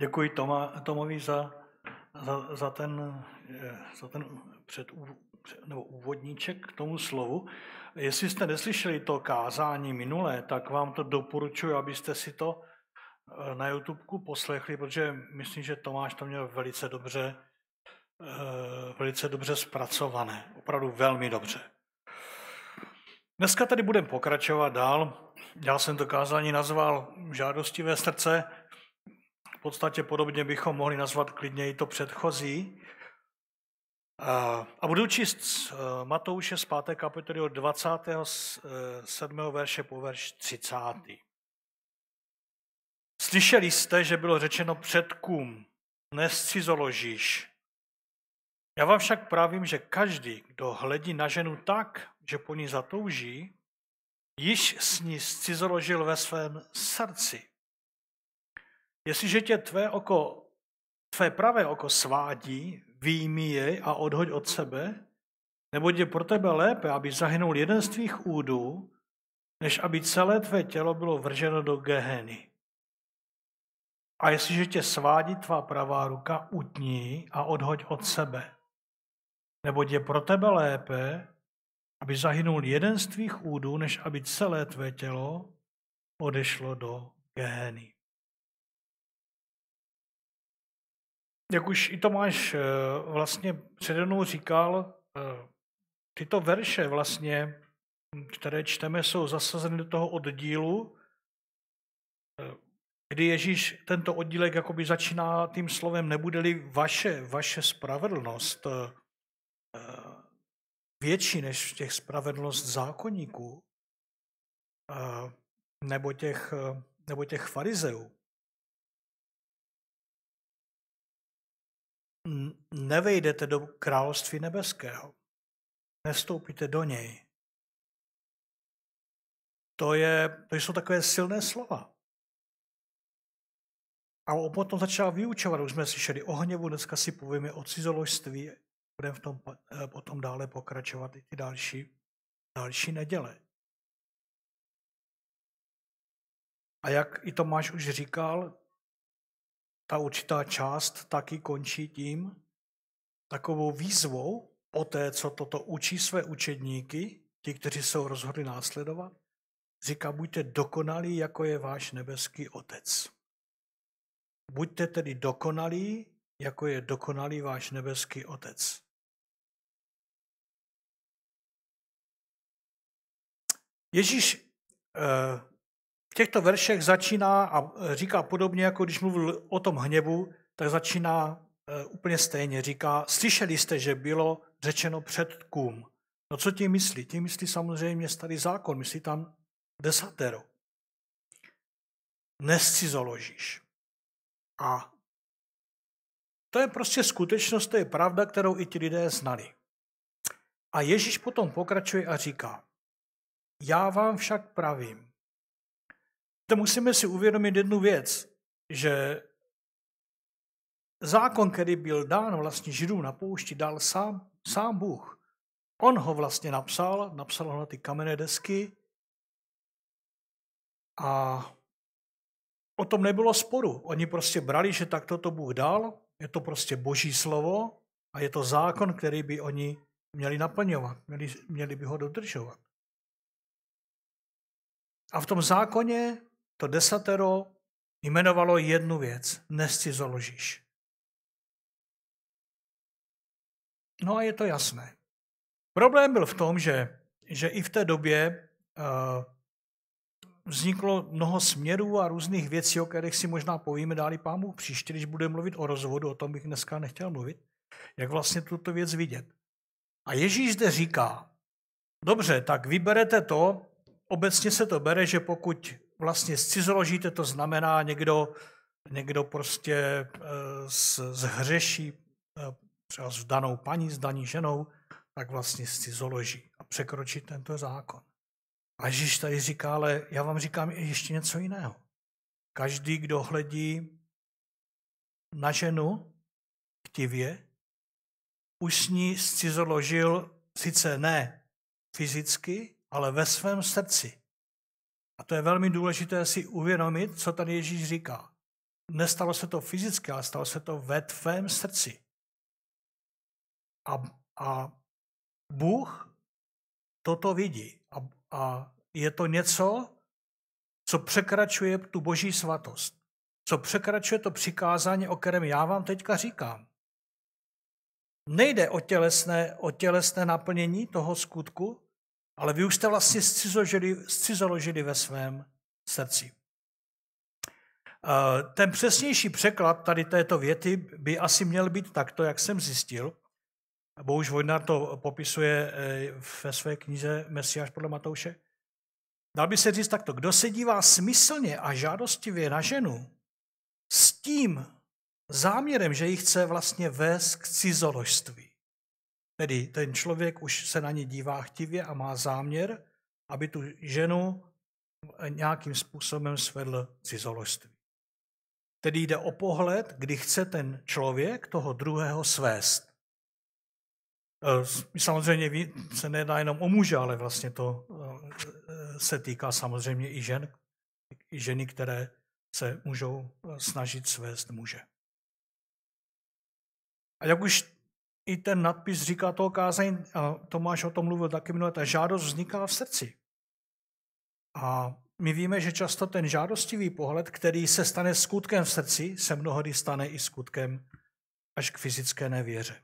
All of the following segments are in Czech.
Děkuji Toma, Tomovi za, za, za, ten, eh, za ten před, nebo úvodníček k tomu slovu. Jestli jste neslyšeli to kázání minulé, tak vám to doporučuji, abyste si to eh, na YouTube poslechli, protože myslím, že Tomáš to měl velice dobře, eh, velice dobře zpracované. Opravdu velmi dobře. Dneska tady budeme pokračovat dál. Já jsem to kázání nazval žádostivé srdce. V podstatě podobně bychom mohli nazvat klidně i to předchozí. A budu číst z e, Matouše z 5. kapitoly od 27. E, verše po verš 30. Slyšeli jste, že bylo řečeno předkům, nescizoložíš. Já vám však pravím, že každý, kdo hledí na ženu tak, že po ní zatouží, již s ní zcizoložil ve svém srdci. Jestliže tě tvé oko, tvé pravé oko svádí, výjmi jej a odhoď od sebe, nebo je pro tebe lépe, aby zahynul jeden z tvých údů, než aby celé tvé tělo bylo vrženo do geheny. A jestliže tě svádí tvá pravá ruka, utní a odhoď od sebe. Nebo je pro tebe lépe, aby zahynul jeden z tvých údů, než aby celé tvé tělo odešlo do Gehény. Jak už i Tomáš eh, vlastně přede mnou říkal, eh, tyto verše vlastně, které čteme, jsou zasazeny do toho oddílu, eh, kdy Ježíš tento oddílek jakoby začíná tím slovem nebude-li vaše, vaše spravedlnost větší než těch spravedlnost zákonníků eh, nebo těch, eh, nebo těch farizeů. Nevejdete do království nebeského. Nestoupíte do něj. To, je, to jsou takové silné slova. A on potom začal vyučovat, už jsme slyšeli o hněvu, dneska si povíme o cizoložství budeme v tom eh, potom dále pokračovat i ty další, další neděle. A jak i Tomáš už říkal, ta určitá část taky končí tím, takovou výzvou, o té, co toto učí své učedníky, ti, kteří jsou rozhodli následovat, říká, buďte dokonalí, jako je váš nebeský otec. Buďte tedy dokonalí, jako je dokonalý váš nebeský otec. Ježíš eh, v těchto veršech začíná a eh, říká podobně, jako když mluvil o tom hněvu, tak začíná eh, úplně stejně. Říká, slyšeli jste, že bylo řečeno předkům. No co tím myslí? Tím myslí samozřejmě starý zákon, myslí tam desatero. Nescizoložíš. A to je prostě skutečnost, to je pravda, kterou i ti lidé znali. A Ježíš potom pokračuje a říká, já vám však pravím. To musíme si uvědomit jednu věc, že zákon, který byl dán vlastně židům na poušti, dal sám, sám Bůh. On ho vlastně napsal, napsal ho na ty kamenné desky a o tom nebylo sporu. Oni prostě brali, že takto to Bůh dal, je to prostě boží slovo a je to zákon, který by oni měli naplňovat, měli, měli by ho dodržovat. A v tom zákoně to desatero jmenovalo jednu věc. založíš. No a je to jasné. Problém byl v tom, že, že i v té době uh, vzniklo mnoho směrů a různých věcí, o kterých si možná povíme dáli pámu příště, když budeme mluvit o rozvodu, o tom bych dneska nechtěl mluvit, jak vlastně tuto věc vidět. A Ježíš zde říká, dobře, tak vyberete to, obecně se to bere, že pokud vlastně zcizoložíte, to znamená někdo, někdo prostě eh, zhřeší eh, třeba s danou paní, s daní ženou, tak vlastně zcizoloží a překročí tento zákon. A Ježíš tady říká, ale já vám říkám ještě něco jiného. Každý, kdo hledí na ženu chtivě, už s ní zcizoložil sice ne fyzicky, ale ve svém srdci. A to je velmi důležité si uvědomit, co tady Ježíš říká. Nestalo se to fyzicky, ale stalo se to ve tvém srdci. A, a Bůh toto vidí. A, a je to něco, co překračuje tu boží svatost. Co překračuje to přikázání, o kterém já vám teďka říkám. Nejde o tělesné, o tělesné naplnění toho skutku, ale vy už jste vlastně zcizoložili, zcizoložili ve svém srdci. Eh, ten přesnější překlad tady této věty by asi měl být takto, jak jsem zjistil. Bohuž Vojnar to popisuje eh, ve své knize Mesiáš podle Matouše. Dal by se říct takto, kdo se dívá smyslně a žádostivě na ženu s tím záměrem, že ji chce vlastně vést k cizoložství Tedy ten člověk už se na ně dívá chtivě a má záměr, aby tu ženu eh, nějakým způsobem svedl cizoložství. Tedy jde o pohled, kdy chce ten člověk toho druhého svést. Eh, samozřejmě se nedá jenom o muže, ale vlastně to eh, se týká samozřejmě i žen, i ženy, které se můžou snažit svést muže. A jak už i ten nadpis říká toho kázání, a Tomáš o tom mluvil taky minule, ta žádost vzniká v srdci. A my víme, že často ten žádostivý pohled, který se stane skutkem v srdci, se mnohdy stane i skutkem až k fyzické nevěře.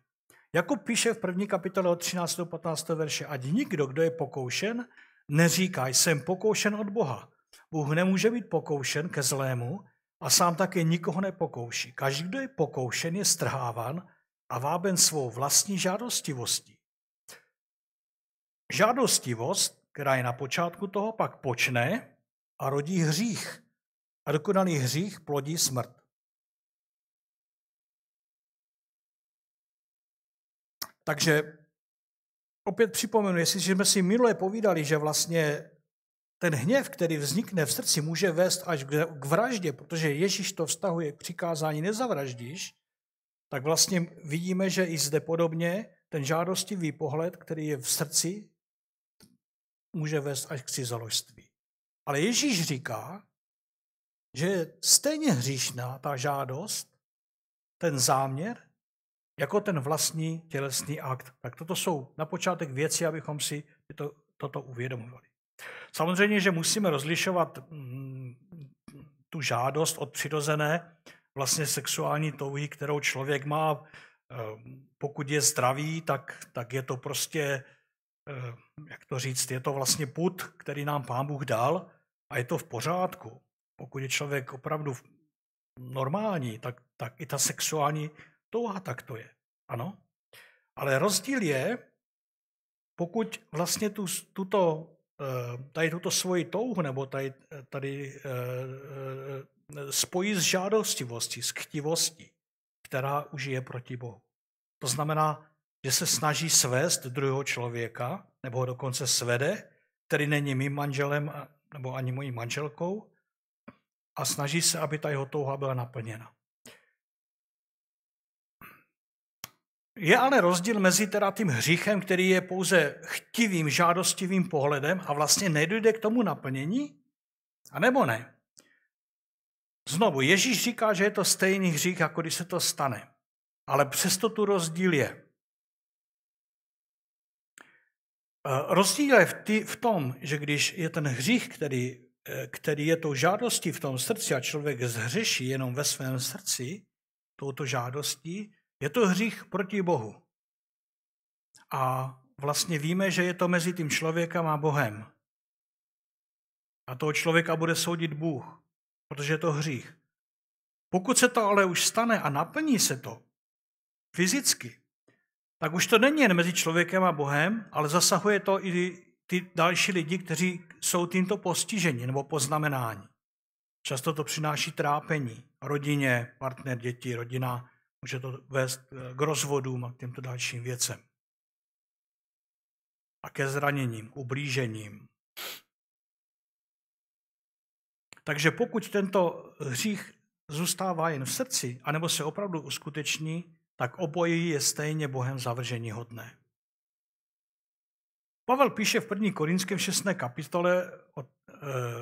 Jakub píše v první kapitole od 13. do 15. verše, ať nikdo, kdo je pokoušen, neříká, jsem pokoušen od Boha. Bůh nemůže být pokoušen ke zlému a sám také nikoho nepokouší. Každý, kdo je pokoušen, je strhávan a váben svou vlastní žádostivostí. Žádostivost, která je na počátku toho, pak počne a rodí hřích. A dokonalý hřích plodí smrt. Takže opět připomenu, jestliže jsme si minule povídali, že vlastně ten hněv, který vznikne v srdci, může vést až k vraždě, protože Ježíš to vztahuje k přikázání nezavraždíš, tak vlastně vidíme, že i zde podobně ten žádostivý pohled, který je v srdci, může vést až k cizoložství. Ale Ježíš říká, že je stejně hříšná ta žádost, ten záměr, jako ten vlastní tělesný akt. Tak toto jsou na počátek věci, abychom si to, toto uvědomovali. Samozřejmě, že musíme rozlišovat mm, tu žádost od přirozené vlastně sexuální touhy, kterou člověk má, eh, pokud je zdravý, tak, tak je to prostě, eh, jak to říct, je to vlastně put, který nám Pán Bůh dal a je to v pořádku. Pokud je člověk opravdu normální, tak, tak i ta sexuální touha tak to je. Ano? Ale rozdíl je, pokud vlastně tu, tuto, eh, tady tuto svoji touhu nebo tady, tady spojí s žádostivostí, s chtivostí, která už je proti Bohu. To znamená, že se snaží svést druhého člověka, nebo ho dokonce svede, který není mým manželem nebo ani mojí manželkou, a snaží se, aby ta jeho touha byla naplněna. Je ale rozdíl mezi teda tím hříchem, který je pouze chtivým, žádostivým pohledem a vlastně nedojde k tomu naplnění, a nebo ne. Znovu, Ježíš říká, že je to stejný hřích, jako když se to stane. Ale přesto tu rozdíl je. Eh, rozdíl je v, tom, že když je ten hřích, který, eh, který je tou žádostí v tom srdci a člověk zhřeší jenom ve svém srdci touto žádostí, je to hřích proti Bohu. A vlastně víme, že je to mezi tím člověkem a Bohem. A toho člověka bude soudit Bůh protože je to hřích. Pokud se to ale už stane a naplní se to fyzicky, tak už to není jen mezi člověkem a Bohem, ale zasahuje to i ty další lidi, kteří jsou tímto postiženi nebo poznamenáni. Často to přináší trápení rodině, partner, děti, rodina. Může to vést eh, k rozvodům a k těmto dalším věcem. A ke zraněním, k ublížením, Takže pokud tento hřích zůstává jen v srdci, anebo se opravdu uskuteční, tak obojí je stejně Bohem zavržení hodné. Pavel píše v 1. Korinském 6. kapitole od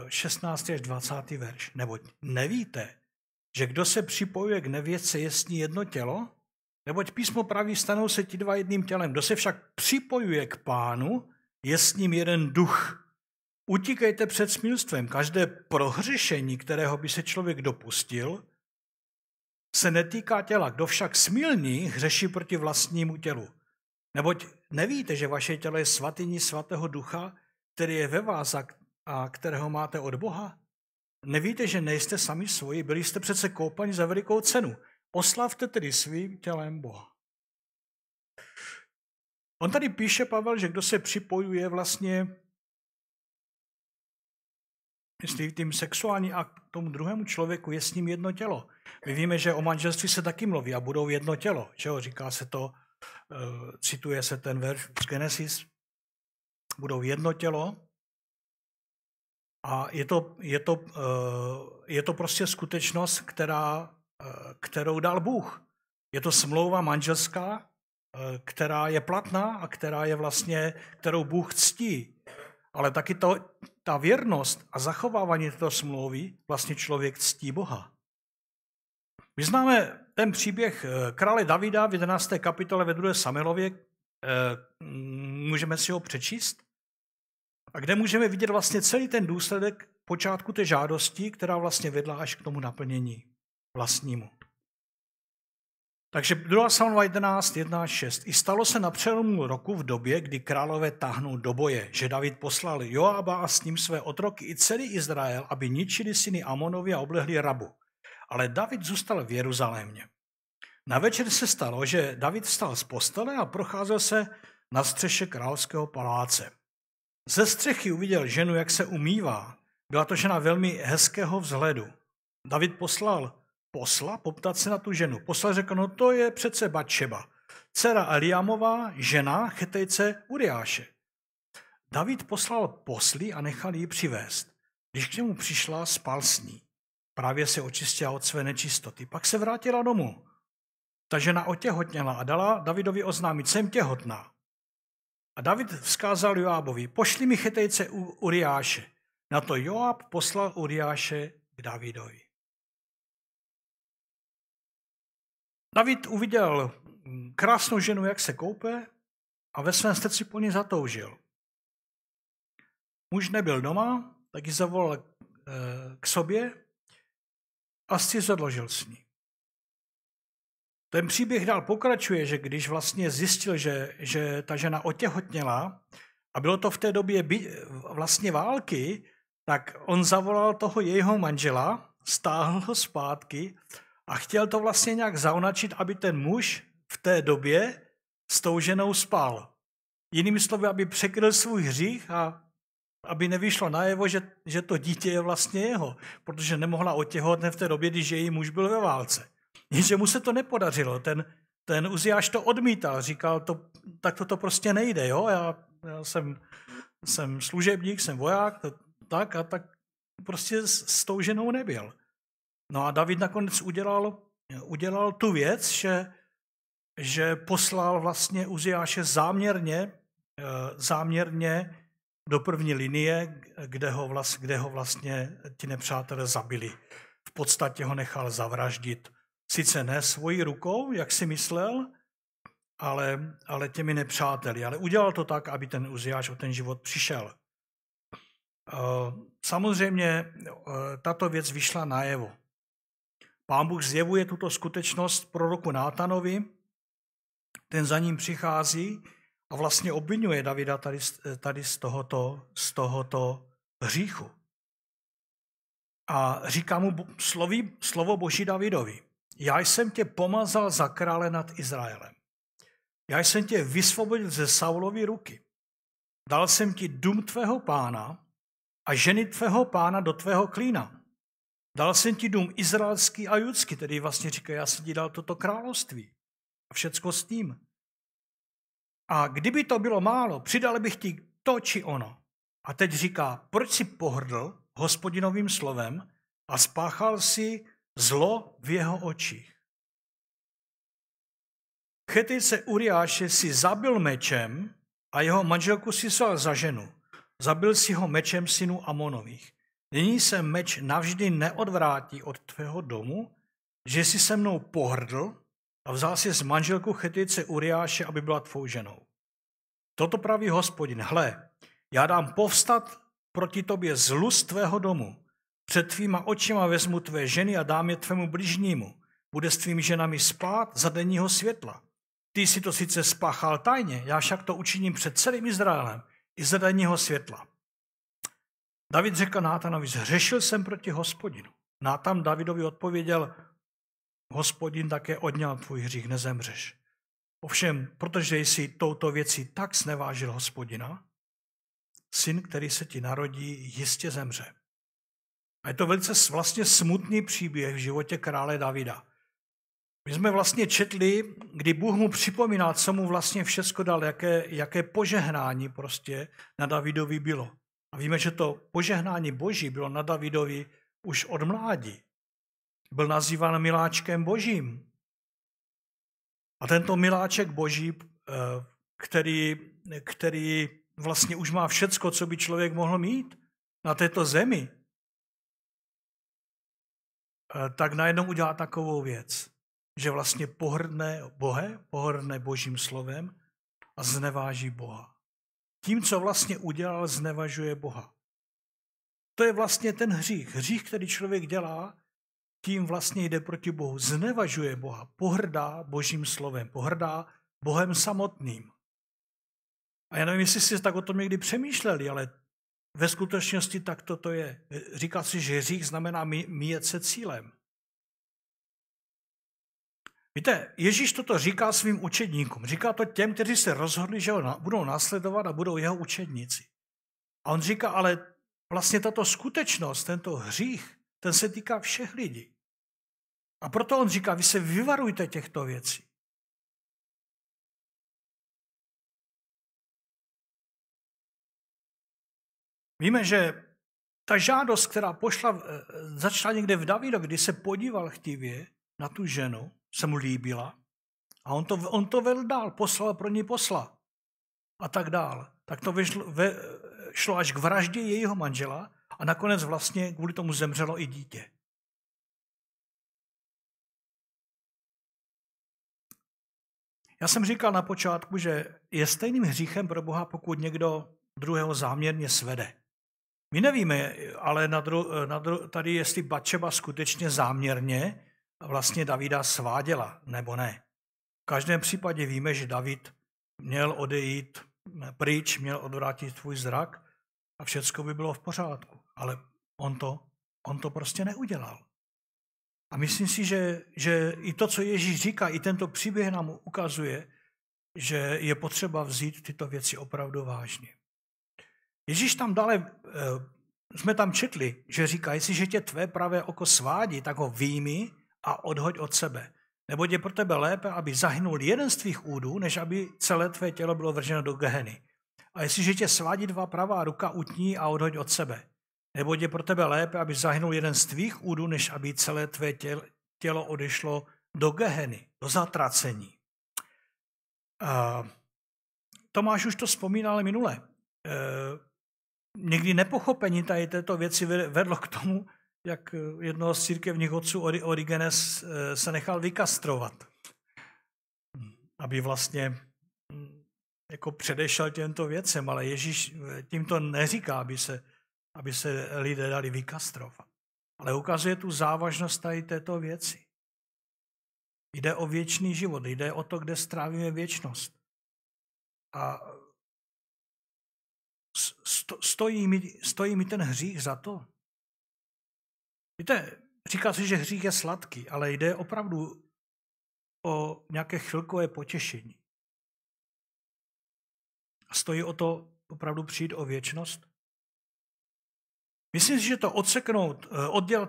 16. Eh, až 20. verš. Neboť nevíte, že kdo se připojuje k nevědce, je s ní jedno tělo? Neboť písmo praví, stanou se ti dva jedným tělem. Kdo se však připojuje k pánu, je s ním jeden duch. Utíkejte před smilstvem. Každé prohřešení, kterého by se člověk dopustil, se netýká těla. Kdo však smilní, hřeší proti vlastnímu tělu. Neboť nevíte, že vaše tělo je svatyní svatého ducha, který je ve vás a kterého máte od Boha? Nevíte, že nejste sami svoji, byli jste přece koupani za velikou cenu. Oslavte tedy svým tělem Boha. On tady píše, Pavel, že kdo se připojuje vlastně jestli tím sexuální akt tomu druhému člověku je s ním jedno tělo. My víme, že o manželství se taky mluví a budou jedno tělo. Že jo? Říká se to, eh, cituje se ten verš z Genesis, budou jedno tělo a je to, je to, eh, je to prostě skutečnost, která, eh, kterou dal Bůh. Je to smlouva manželská, která je platná a která je vlastně, kterou Bůh ctí. Ale taky to, ta věrnost a zachovávání této smlouvy vlastně člověk ctí Boha. My známe ten příběh eh, krále Davida v 11. kapitole ve 2. Samelově. Eh, mm, můžeme si ho přečíst? A kde můžeme vidět vlastně celý ten důsledek počátku té žádosti, která vlastně vedla až k tomu naplnění vlastnímu. Takže 2. Samuel 11, 1, 6. I stalo se na přelomu roku v době, kdy králové táhnou do boje, že David poslal Joába a s ním své otroky i celý Izrael, aby ničili syny Amonovi a oblehli Rabu. Ale David zůstal v Jeruzalémě. Na večer se stalo, že David vstal z postele a procházel se na střeše královského paláce. Ze střechy uviděl ženu, jak se umývá. Byla to žena velmi hezkého vzhledu. David poslal posla poptat se na tu ženu. Posla řekl, no to je přece Bačeba, dcera Eliamová, žena chetejce Uriáše. David poslal posly a nechal ji přivést. Když k němu přišla, spal s ní. Právě se očistila od své nečistoty. Pak se vrátila domů. Ta žena otěhotněla a dala Davidovi oznámit, jsem těhotná. A David vzkázal Joábovi, pošli mi chetejce u Uriáše. Na to Joab poslal Uriáše k Davidovi. David uviděl krásnou ženu, jak se koupe a ve svém srdci po ní zatoužil. Muž nebyl doma, tak ji zavolal eh, k sobě a si zadložil s ní. Ten příběh dál pokračuje, že když vlastně zjistil, že, že ta žena otěhotněla a bylo to v té době vlastně války, tak on zavolal toho jejího manžela, stáhl ho zpátky a chtěl to vlastně nějak zaunačit, aby ten muž v té době s tou ženou spal. Jinými slovy, aby překryl svůj hřích a aby nevyšlo najevo, že, že to dítě je vlastně jeho, protože nemohla otěhotnit v té době, když její muž byl ve válce. Jenže mu se to nepodařilo, ten, ten Uziáš to odmítal, říkal, to, tak to, to prostě nejde, jo? Já, já jsem, jsem služebník, jsem voják, to, tak a tak prostě s, s tou ženou nebyl. No a David nakonec udělal, udělal tu věc, že, že poslal vlastně Uziáše záměrně, eh, záměrně do první linie, kde ho, vlast, kde ho vlastně ti nepřátelé zabili. V podstatě ho nechal zavraždit. Sice ne svojí rukou, jak si myslel, ale, ale těmi nepřáteli. Ale udělal to tak, aby ten Uziáš o ten život přišel. Eh, samozřejmě eh, tato věc vyšla najevo. Pán Bůh zjevuje tuto skutečnost proroku Nátanovi, ten za ním přichází a vlastně obvinuje Davida tady, tady z, tohoto, z tohoto hříchu. A říká mu slovy, slovo Boží Davidovi. Já jsem tě pomazal za krále nad Izraelem. Já jsem tě vysvobodil ze Saulovy ruky. Dal jsem ti dům tvého pána a ženy tvého pána do tvého klína. Dal jsem ti dům izraelský a judský, tedy vlastně říká, já jsem ti dal toto království a všecko s tím. A kdyby to bylo málo, přidal bych ti to či ono. A teď říká, proč si pohrdl hospodinovým slovem a spáchal si zlo v jeho očích. Chetice Uriáše si zabil mečem a jeho manželku si za ženu. Zabil si ho mečem synů Amonových. Nyní se meč navždy neodvrátí od tvého domu, že jsi se mnou pohrdl a vzal si z manželku chetice Uriáše, aby byla tvou ženou. Toto praví hospodin, hle, já dám povstat proti tobě zlu z tvého domu. Před tvýma očima vezmu tvé ženy a dám je tvému bližnímu. Bude s tvými ženami spát za denního světla. Ty si to sice spáchal tajně, já však to učiním před celým Izraelem i za denního světla. David řekl Nátanovi, zhřešil jsem proti hospodinu. Nátan Davidovi odpověděl, hospodin také odněl tvůj hřích, nezemřeš. Ovšem, protože jsi touto věcí tak snevážil hospodina, syn, který se ti narodí, jistě zemře. A je to velice vlastně smutný příběh v životě krále Davida. My jsme vlastně četli, kdy Bůh mu připomínal, co mu vlastně všecko dal, jaké, jaké požehnání prostě na Davidovi bylo. A víme, že to požehnání Boží bylo na Davidovi už od mládí. Byl nazýván miláčkem Božím. A tento miláček Boží, eh, který, který vlastně už má všecko, co by člověk mohl mít na této zemi, eh, tak najednou udělá takovou věc, že vlastně pohrdne Bohem, pohrdne Božím slovem a zneváží Boha. Tím, co vlastně udělal, znevažuje Boha. To je vlastně ten hřích. Hřích, který člověk dělá, tím vlastně jde proti Bohu. Znevažuje Boha, pohrdá božím slovem, pohrdá Bohem samotným. A já nevím, jestli jste tak o tom někdy přemýšleli, ale ve skutečnosti tak toto je. Říká si, že hřích znamená míjet se cílem. Víte, Ježíš toto říká svým učedníkům. Říká to těm, kteří se rozhodli, že ho budou následovat a budou jeho učedníci. A on říká, ale vlastně tato skutečnost, tento hřích, ten se týká všech lidí. A proto on říká, vy se vyvarujte těchto věcí. Víme, že ta žádost, která pošla, e, e, začala někde v Davidovi, kdy se podíval chtivě na tu ženu, se mu líbila. A on to, on to vedl dál, poslal pro ní posla a tak dál. Tak to vyšlo, ve, šlo až k vraždě jejího manžela a nakonec vlastně kvůli tomu zemřelo i dítě. Já jsem říkal na počátku, že je stejným hříchem pro Boha, pokud někdo druhého záměrně svede. My nevíme, ale na dru, na dru, tady jestli Bačeba skutečně záměrně vlastně Davida sváděla, nebo ne. V každém případě víme, že David měl odejít pryč, měl odvrátit svůj zrak a všecko by bylo v pořádku. Ale on to, on to prostě neudělal. A myslím si, že, že i to, co Ježíš říká, i tento příběh nám ukazuje, že je potřeba vzít tyto věci opravdu vážně. Ježíš tam dále, eh, jsme tam četli, že říká, jestliže tě tvé pravé oko svádí, tak ho výjmi a odhoď od sebe. Nebo je pro tebe lépe, aby zahynul jeden z tvých údů, než aby celé tvé tělo bylo vrženo do geheny. A jestliže tě svádí dva pravá ruka, utní a odhoď od sebe. Nebo je pro tebe lépe, aby zahynul jeden z tvých údů, než aby celé tvé tělo odešlo do geheny, do zatracení. Uh, Tomáš už to vzpomínal minule. E, někdy nepochopení tady této věci vedlo k tomu, jak eh, jednoho z církevních otců Origenes eh, se nechal vykastrovat, aby vlastně hm, jako předešel těmto věcem, ale Ježíš eh, tím to neříká, aby se, aby se lidé dali vykastrovat. Ale ukazuje tu závažnost tady této věci. Jde o věčný život, jde o to, kde strávíme věčnost. A stojí mi, stojí mi ten hřích za to, Víte, říká se, že hřích je sladký, ale jde opravdu o nějaké chvilkové potěšení. A stojí o to opravdu přijít o věčnost? Myslím si, že to odseknout, eh, oddělat,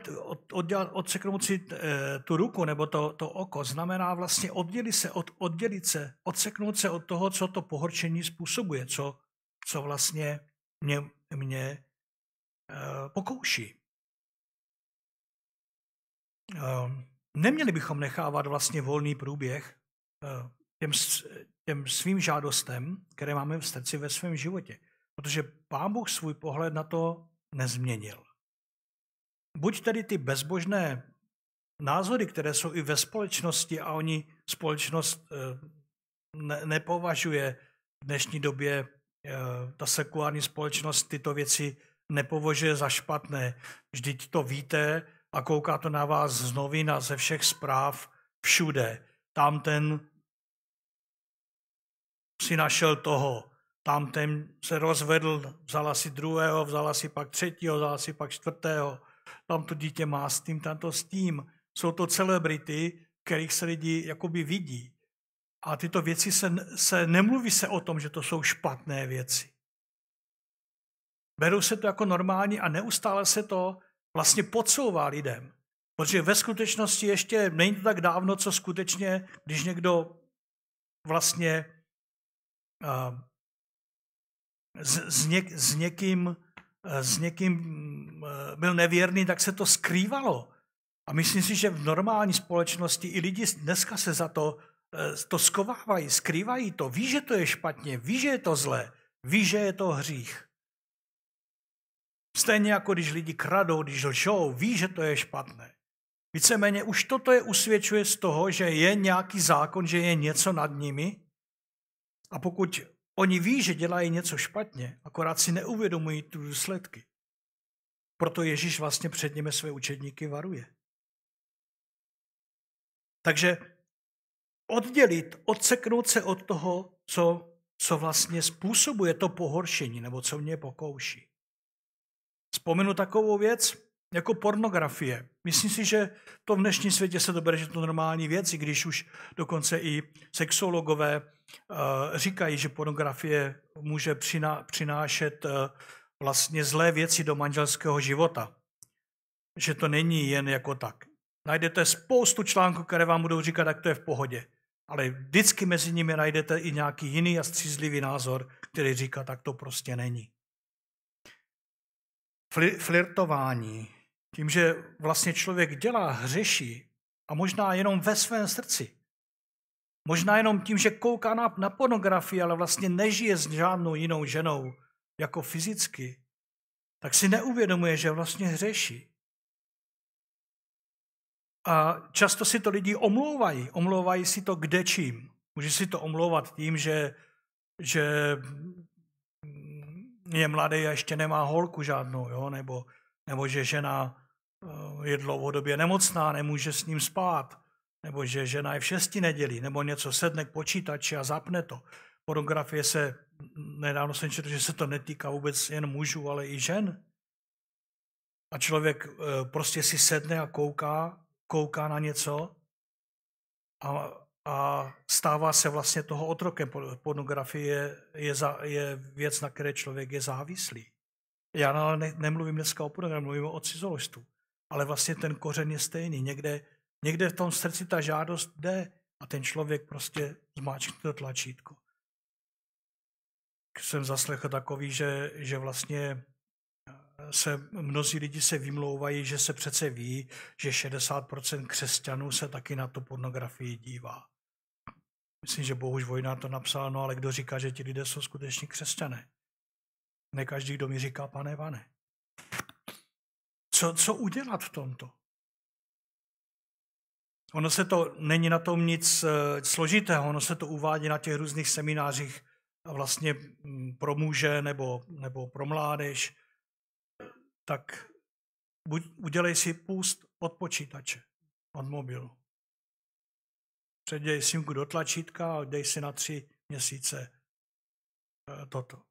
oddělat, odseknout si eh, tu ruku nebo to, to oko znamená vlastně oddělit se, od, oddělit se, odseknout se od toho, co to pohorčení způsobuje, co, co vlastně mě, mě eh, pokouší. Eh, neměli bychom nechávat vlastně volný průběh eh, těm, těm svým žádostem, které máme v srdci ve svém životě. Protože Pán Bůh svůj pohled na to nezměnil. Buď tedy ty bezbožné názory, které jsou i ve společnosti a oni společnost eh, ne, nepovažuje v dnešní době, ta sekulární společnost tyto věci nepovažuje za špatné. Vždyť to víte, a kouká to na vás z novin a ze všech zpráv všude. Tam ten si našel toho, tam ten se rozvedl, vzala si druhého, vzala si pak třetího, vzala si pak čtvrtého, tam to dítě má s tím, tam to s tím. Jsou to celebrity, kterých se lidi jakoby vidí. A tyto věci se, se nemluví se o tom, že to jsou špatné věci. Berou se to jako normální a neustále se to vlastně podsouvá lidem. Protože ve skutečnosti ještě není to tak dávno, co skutečně, když někdo vlastně uh, s, s, něk, s někým, uh, s někým uh, byl nevěrný, tak se to skrývalo. A myslím si, že v normální společnosti i lidi dneska se za to, to skovávají, skrývají to, ví, že to je špatně, ví, že je to zlé, ví, že je to hřích. Stejně jako když lidi kradou, když lžou, ví, že to je špatné. Víceméně už toto je usvědčuje z toho, že je nějaký zákon, že je něco nad nimi. A pokud oni ví, že dělají něco špatně, akorát si neuvědomují tu důsledky. Proto Ježíš vlastně před nimi své učedníky varuje. Takže oddělit, odseknout se od toho, co, co vlastně způsobuje to pohoršení, nebo co mě pokouší. Vzpomenu takovou věc jako pornografie. Myslím si, že to v dnešním světě se dobere, že to normální věc, i když už dokonce i sexologové eh, říkají, že pornografie může přinášet eh, vlastně zlé věci do manželského života. Že to není jen jako tak. Najdete spoustu článků, které vám budou říkat, jak to je v pohodě. Ale vždycky mezi nimi najdete i nějaký jiný a střízlivý názor, který říká, tak to prostě není flirtování, tím, že vlastně člověk dělá, hřeší a možná jenom ve svém srdci. Možná jenom tím, že kouká na, na pornografii, ale vlastně nežije s žádnou jinou ženou, jako fyzicky, tak si neuvědomuje, že vlastně hřeší. A často si to lidi omlouvají. Omlouvají si to kdečím. Může si to omlouvat tím, že, že je mladý a ještě nemá holku žádnou, jo? Nebo, nebo že žena eh, je dlouhodobě nemocná, nemůže s ním spát, nebo že žena je v šesti nedělí, nebo něco sedne k počítači a zapne to. Pornografie se, nedávno jsem četl, že se to netýká vůbec jen mužů, ale i žen. A člověk eh, prostě si sedne a kouká, kouká na něco a a stává se vlastně toho otrokem. Pornografie je, za, je věc, na které člověk je závislý. Já ale ne, nemluvím dneska o pornografii, mluvím o cizoložstvu. Ale vlastně ten kořen je stejný. Někde, někde v tom srdci ta žádost jde a ten člověk prostě zmáčkne to tlačítko. Jsem zaslechl takový, že, že vlastně eh, se, mnozí lidi se vymlouvají, že se přece ví, že 60% křesťanů se taky na tu pornografii dívá. Myslím, že Bohuž Vojna to napsal, no ale kdo říká, že ti lidé jsou skuteční křesťané? Ne každý, kdo mi říká, pane Vane. Co, co udělat v tomto? Ono se to, není na tom nic eh, složitého, ono se to uvádí na těch různých seminářích vlastně mm, pro muže nebo, nebo pro mládež. Tak buď, udělej si půst od počítače, od mobilu. Předěj simku do tlačítka a dej si na tři měsíce eh, toto.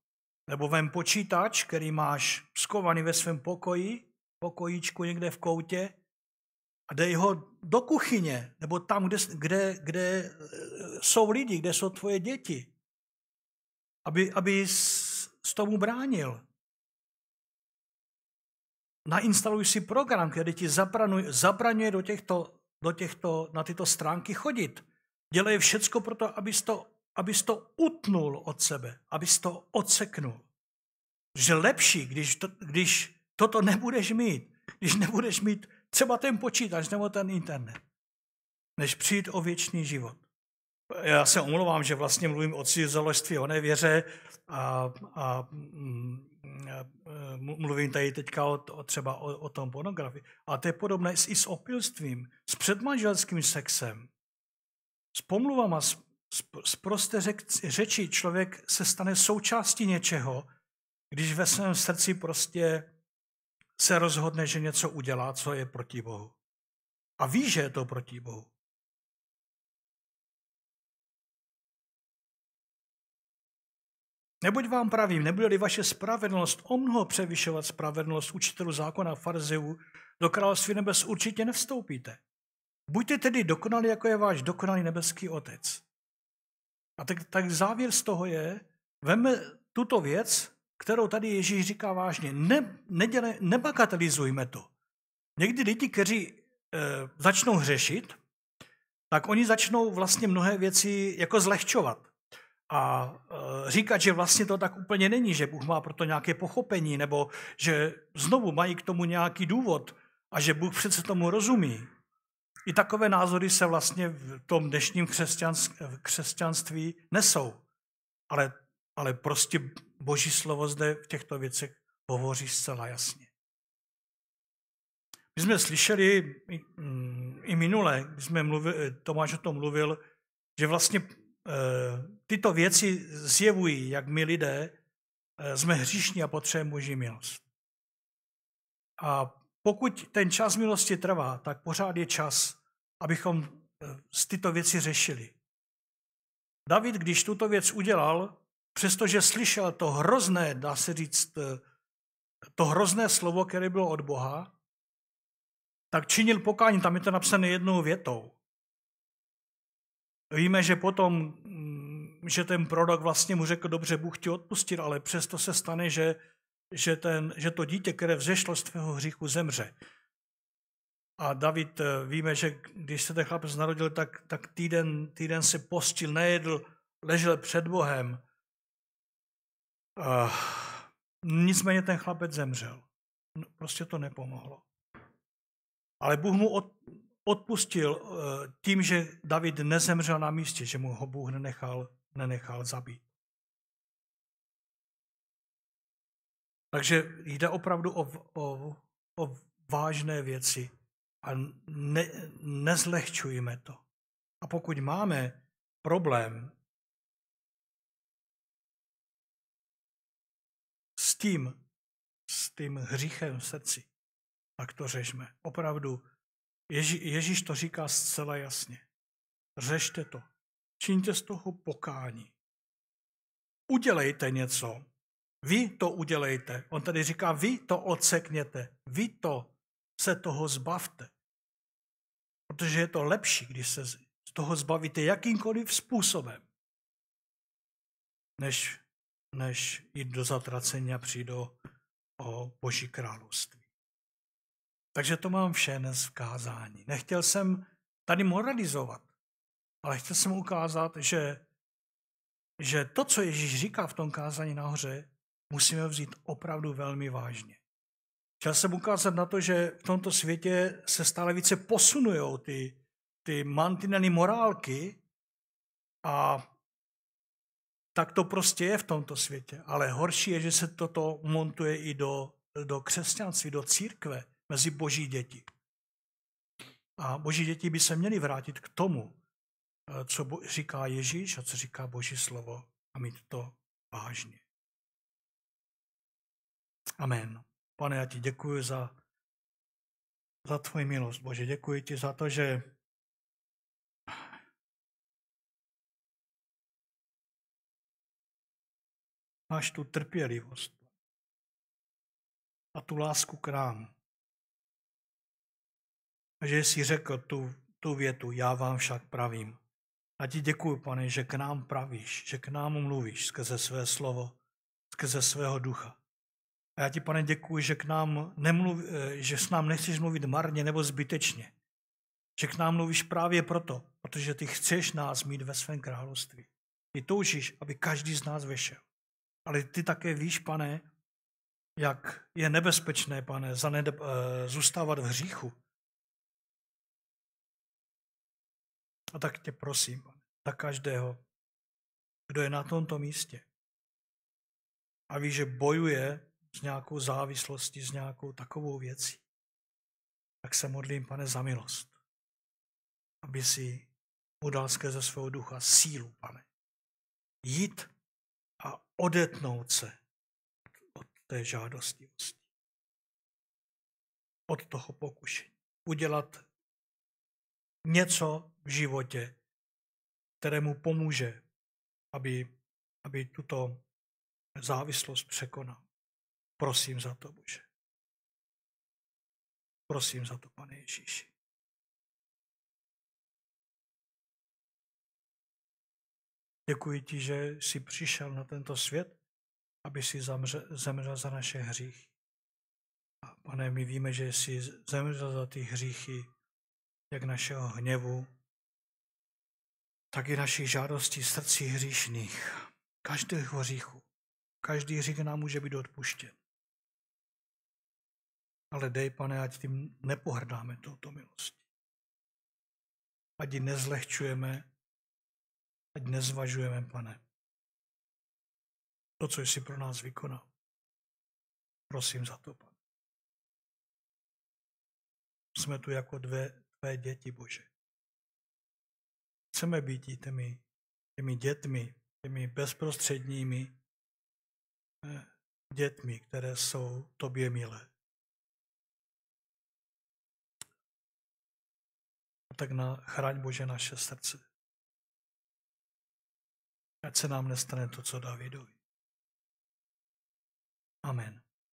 Nebo vem počítač, který máš skovaný ve svém pokoji, pokojíčku někde v koutě, a dej ho do kuchyně, nebo tam, kde, kde, kde eh, jsou lidi, kde jsou tvoje děti, aby, aby s tomu bránil. Nainstaluj si program, který ti zabraňuje do těchto do těchto, na tyto stránky chodit. Dělej všecko pro to, abys to, abys to utnul od sebe, abys to odseknul. Že lepší, když, to, když toto nebudeš mít, když nebudeš mít třeba ten počítač nebo ten internet, než přijít o věčný život. Já se omlouvám, že vlastně mluvím o cizoložství, o nevěře a, a mm, Eh, eh, mluvím tady teďka o, o třeba o, o tom pornografii, a to je podobné i s opilstvím, s předmanželským sexem, s pomluvama, s, s, s prosté řek, řeči člověk se stane součástí něčeho, když ve svém srdci prostě se rozhodne, že něco udělá, co je proti Bohu. A ví, že je to proti Bohu. Neboť vám pravím, nebude-li vaše spravedlnost o mnoho převyšovat spravedlnost učitelů zákona farzeů, do království nebes určitě nevstoupíte. Buďte tedy dokonalí, jako je váš dokonalý nebeský otec. A tak, tak závěr z toho je, veme tuto věc, kterou tady Ježíš říká vážně, ne, neděle, nebagatelizujme to. Někdy lidi, kteří e, začnou hřešit, tak oni začnou vlastně mnohé věci jako zlehčovat. A eh, říkat, že vlastně to tak úplně není, že Bůh má proto nějaké pochopení, nebo že znovu mají k tomu nějaký důvod a že Bůh přece tomu rozumí. I takové názory se vlastně v tom dnešním křesťanství nesou. Ale, ale prostě boží slovo zde v těchto věcech hovoří zcela jasně. My jsme slyšeli i mm, minule, když jsme mluvili, Tomáš o tom mluvil, že vlastně eh, tyto věci zjevují, jak my lidé eh, jsme hříšní a potřebujeme Boží milost. A pokud ten čas milosti trvá, tak pořád je čas, abychom eh, tyto věci řešili. David, když tuto věc udělal, přestože slyšel to hrozné, dá se říct, eh, to hrozné slovo, které bylo od Boha, tak činil pokání, tam je to napsané jednou větou. Víme, že potom mm, že ten prorok vlastně mu řekl, dobře, Bůh ti odpustil, ale přesto se stane, že, že, ten, že to dítě, které vzešlo z tvého hříchu, zemře. A David, eh, víme, že když se ten chlapec narodil, tak, tak týden, týden se postil, nejedl, ležel před Bohem. Uh, nicméně ten chlapec zemřel. No, prostě to nepomohlo. Ale Bůh mu od, odpustil uh, tím, že David nezemřel na místě, že mu ho Bůh nenechal nenechal zabít. Takže jde opravdu o, o, o vážné věci a ne, nezlehčujeme to. A pokud máme problém s tím, s tím hříchem v srdci, tak to řešme. Opravdu, Ježí, Ježíš to říká zcela jasně. Řešte to čiňte z toho pokání. Udělejte něco. Vy to udělejte. On tady říká, vy to odsekněte. Vy to se toho zbavte. Protože je to lepší, když se z toho zbavíte jakýmkoliv způsobem, než, než jít do zatracení a přijít do o Boží království. Takže to mám vše dnes v kázání. Nechtěl jsem tady moralizovat. Ale chci se mu ukázat, že, že to, co Ježíš říká v tom kázání nahoře, musíme vzít opravdu velmi vážně. Chtěl jsem ukázat na to, že v tomto světě se stále více posunují ty, ty mantinely morálky a tak to prostě je v tomto světě. Ale horší je, že se toto montuje i do, do křesťanství, do církve, mezi boží děti. A boží děti by se měly vrátit k tomu, E, co říká Ježíš a co říká Boží slovo a mít to vážně. Amen. Pane, já ti děkuji za, za tvoji milost. Bože, děkuji ti za to, že máš tu trpělivost a tu lásku k nám. A že jsi řekl tu, tu větu, já vám však pravím. A ti děkuji, pane, že k nám pravíš, že k nám mluvíš skrze své slovo, skrze svého ducha. A já ti, pane, děkuji, že, k nám nemluví, eh, že s nám nechceš mluvit marně nebo zbytečně. Že k nám mluvíš právě proto, protože ty chceš nás mít ve svém království. Ty toužíš, aby každý z nás vešel. Ale ty také víš, pane, jak je nebezpečné, pane, zanedb, eh, zůstávat v hříchu, A tak tě prosím, pane, za každého, kdo je na tomto místě a ví, že bojuje s nějakou závislostí, s nějakou takovou věcí, tak se modlím, pane, za milost, aby si mu dal skrze svého ducha sílu, pane, jít a odetnout se od té žádostivosti, od toho pokušení, udělat něco, v životě, které mu pomůže, aby, aby tuto závislost překonal. Prosím za to, Bože. Prosím za to, Pane Ježíši. Děkuji ti, že jsi přišel na tento svět, aby si zemřel za naše hříchy. A pane, my víme, že jsi zemřel za ty hříchy, jak našeho hněvu, tak i našich žádostí srdcí hříšných, každého hříchu. Každý hřích nám může být odpuštěn. Ale dej, pane, ať tím nepohrdáme touto milostí. Ať ji nezlehčujeme, ať nezvažujeme, pane, to, co jsi pro nás vykonal. Prosím za to, pane. Jsme tu jako dvě tvé děti, Bože chceme být těmi, těmi dětmi, těmi bezprostředními eh, dětmi, které jsou tobě milé. A tak na, chraň Bože naše srdce. Ať se nám nestane to, co Davidovi. Amen.